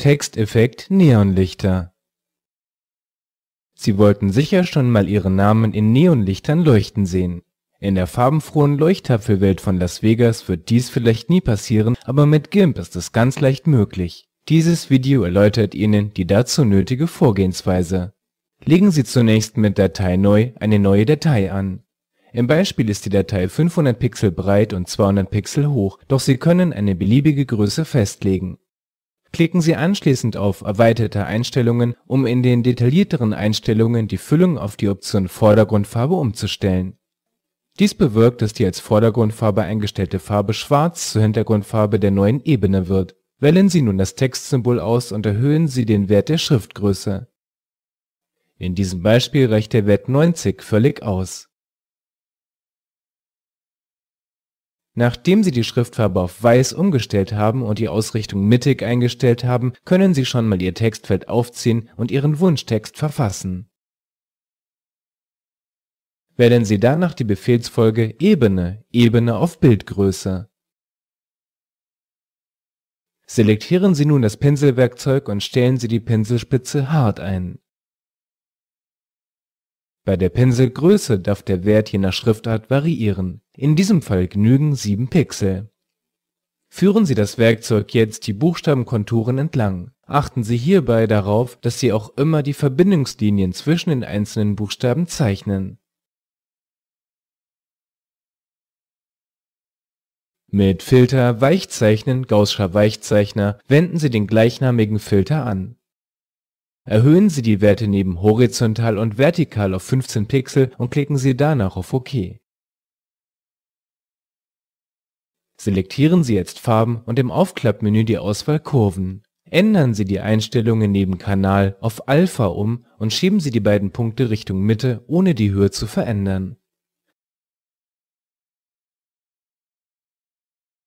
Texteffekt Neonlichter Sie wollten sicher schon mal Ihren Namen in Neonlichtern leuchten sehen. In der farbenfrohen Leuchttapfelwelt von Las Vegas wird dies vielleicht nie passieren, aber mit GIMP ist es ganz leicht möglich. Dieses Video erläutert Ihnen die dazu nötige Vorgehensweise. Legen Sie zunächst mit Datei neu eine neue Datei an. Im Beispiel ist die Datei 500 Pixel breit und 200 Pixel hoch, doch Sie können eine beliebige Größe festlegen Klicken Sie anschließend auf Erweiterte Einstellungen, um in den detaillierteren Einstellungen die Füllung auf die Option Vordergrundfarbe umzustellen. Dies bewirkt, dass die als Vordergrundfarbe eingestellte Farbe schwarz zur Hintergrundfarbe der neuen Ebene wird. Wählen Sie nun das Textsymbol aus und erhöhen Sie den Wert der Schriftgröße. In diesem Beispiel reicht der Wert 90 völlig aus Nachdem Sie die Schriftfarbe auf Weiß umgestellt haben und die Ausrichtung mittig eingestellt haben, können Sie schon mal Ihr Textfeld aufziehen und Ihren Wunschtext verfassen. Wählen Sie danach die Befehlsfolge Ebene (Ebene auf Bildgröße). Selektieren Sie nun das Pinselwerkzeug und stellen Sie die Pinselspitze hart ein bei der Pinselgröße darf der Wert je nach Schriftart variieren, in diesem Fall genügen 7 Pixel. Führen Sie das Werkzeug jetzt die Buchstabenkonturen entlang. Achten Sie hierbei darauf, dass Sie auch immer die Verbindungslinien zwischen den einzelnen Buchstaben zeichnen. Mit Filter Weichzeichnen Gaußscher Weichzeichner wenden Sie den gleichnamigen Filter an Erhöhen Sie die Werte neben horizontal und vertikal auf 15 Pixel und klicken Sie danach auf OK. Selektieren Sie jetzt Farben und im Aufklappmenü die Auswahl Kurven. Ändern Sie die Einstellungen neben Kanal auf Alpha um und schieben Sie die beiden Punkte Richtung Mitte, ohne die Höhe zu verändern.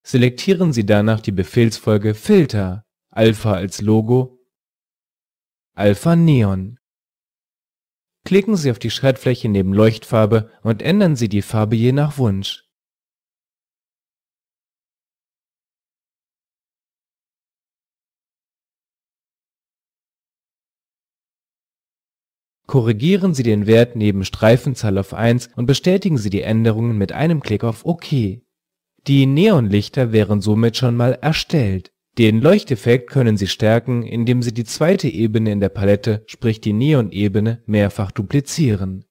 Selektieren Sie danach die Befehlsfolge Filter, Alpha als Logo, Alpha Neon. Klicken Sie auf die Schreibfläche neben Leuchtfarbe und ändern Sie die Farbe je nach Wunsch. Korrigieren Sie den Wert neben Streifenzahl auf 1 und bestätigen Sie die Änderungen mit einem Klick auf OK. Die Neonlichter wären somit schon mal erstellt den Leuchteffekt können Sie stärken, indem Sie die zweite Ebene in der Palette, sprich die Neonebene, mehrfach duplizieren.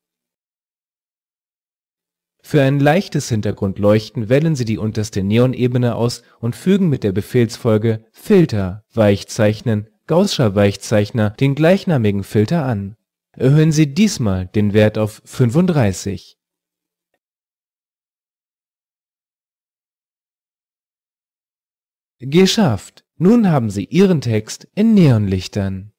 Für ein leichtes Hintergrundleuchten wählen Sie die unterste Neonebene aus und fügen mit der Befehlsfolge Filter (Weichzeichnen, gaußscher Weichzeichner) den gleichnamigen Filter an. Erhöhen Sie diesmal den Wert auf 35. Geschafft! Nun haben Sie Ihren Text in Neonlichtern.